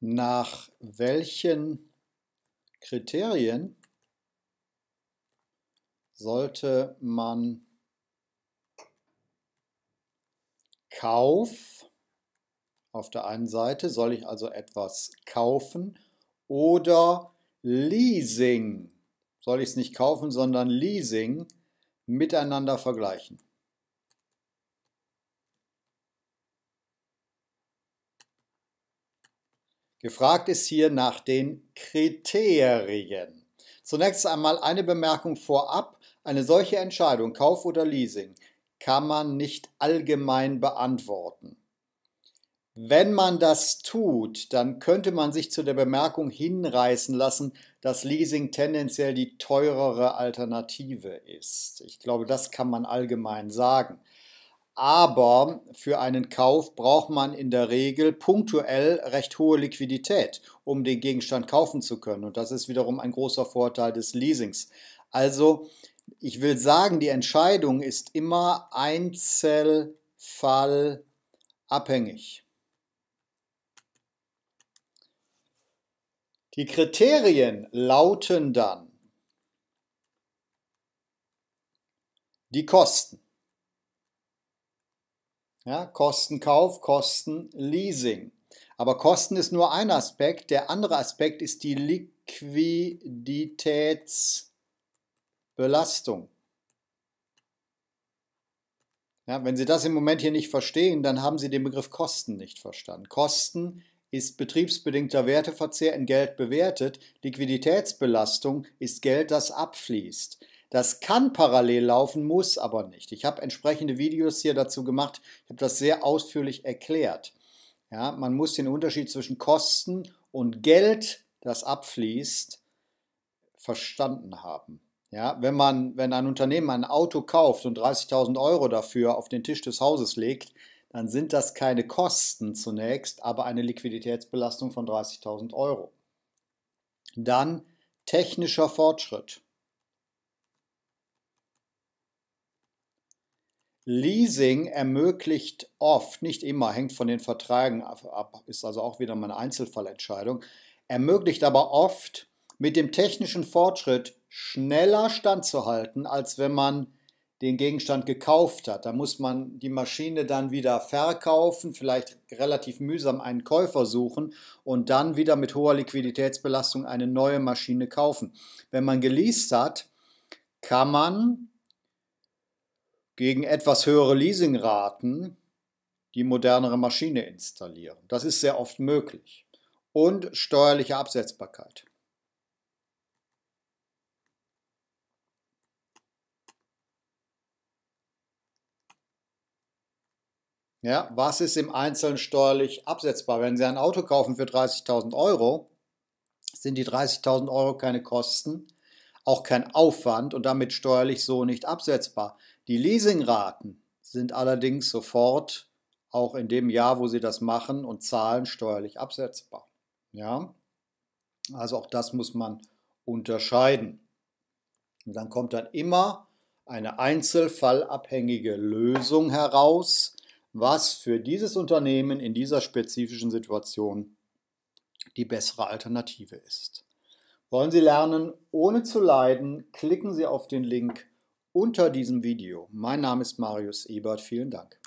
nach welchen Kriterien sollte man Kauf auf der einen Seite, soll ich also etwas kaufen oder Leasing, soll ich es nicht kaufen, sondern Leasing miteinander vergleichen. Gefragt ist hier nach den Kriterien. Zunächst einmal eine Bemerkung vorab. Eine solche Entscheidung, Kauf oder Leasing, kann man nicht allgemein beantworten. Wenn man das tut, dann könnte man sich zu der Bemerkung hinreißen lassen, dass Leasing tendenziell die teurere Alternative ist. Ich glaube, das kann man allgemein sagen aber für einen Kauf braucht man in der Regel punktuell recht hohe Liquidität, um den Gegenstand kaufen zu können. Und das ist wiederum ein großer Vorteil des Leasings. Also ich will sagen, die Entscheidung ist immer einzelfallabhängig. Die Kriterien lauten dann die Kosten ja, Kostenkauf, Kostenleasing. Aber Kosten ist nur ein Aspekt. Der andere Aspekt ist die Liquiditätsbelastung. Ja, wenn Sie das im Moment hier nicht verstehen, dann haben Sie den Begriff Kosten nicht verstanden. Kosten ist betriebsbedingter Werteverzehr in Geld bewertet. Liquiditätsbelastung ist Geld, das abfließt. Das kann parallel laufen, muss aber nicht. Ich habe entsprechende Videos hier dazu gemacht. Ich habe das sehr ausführlich erklärt. Ja, man muss den Unterschied zwischen Kosten und Geld, das abfließt, verstanden haben. Ja, wenn man, wenn ein Unternehmen ein Auto kauft und 30.000 Euro dafür auf den Tisch des Hauses legt, dann sind das keine Kosten zunächst, aber eine Liquiditätsbelastung von 30.000 Euro. Dann technischer Fortschritt. Leasing ermöglicht oft, nicht immer, hängt von den Verträgen ab, ist also auch wieder mal eine Einzelfallentscheidung, ermöglicht aber oft mit dem technischen Fortschritt schneller standzuhalten, als wenn man den Gegenstand gekauft hat. Da muss man die Maschine dann wieder verkaufen, vielleicht relativ mühsam einen Käufer suchen und dann wieder mit hoher Liquiditätsbelastung eine neue Maschine kaufen. Wenn man geleast hat, kann man gegen etwas höhere Leasingraten die modernere Maschine installieren. Das ist sehr oft möglich. Und steuerliche Absetzbarkeit. Ja, was ist im Einzelnen steuerlich absetzbar? Wenn Sie ein Auto kaufen für 30.000 Euro, sind die 30.000 Euro keine Kosten, auch kein Aufwand und damit steuerlich so nicht absetzbar. Die Leasingraten sind allerdings sofort auch in dem Jahr, wo sie das machen und zahlen, steuerlich absetzbar. Ja? Also auch das muss man unterscheiden. Und dann kommt dann immer eine einzelfallabhängige Lösung heraus, was für dieses Unternehmen in dieser spezifischen Situation die bessere Alternative ist. Wollen Sie lernen, ohne zu leiden? Klicken Sie auf den Link unter diesem Video. Mein Name ist Marius Ebert. Vielen Dank.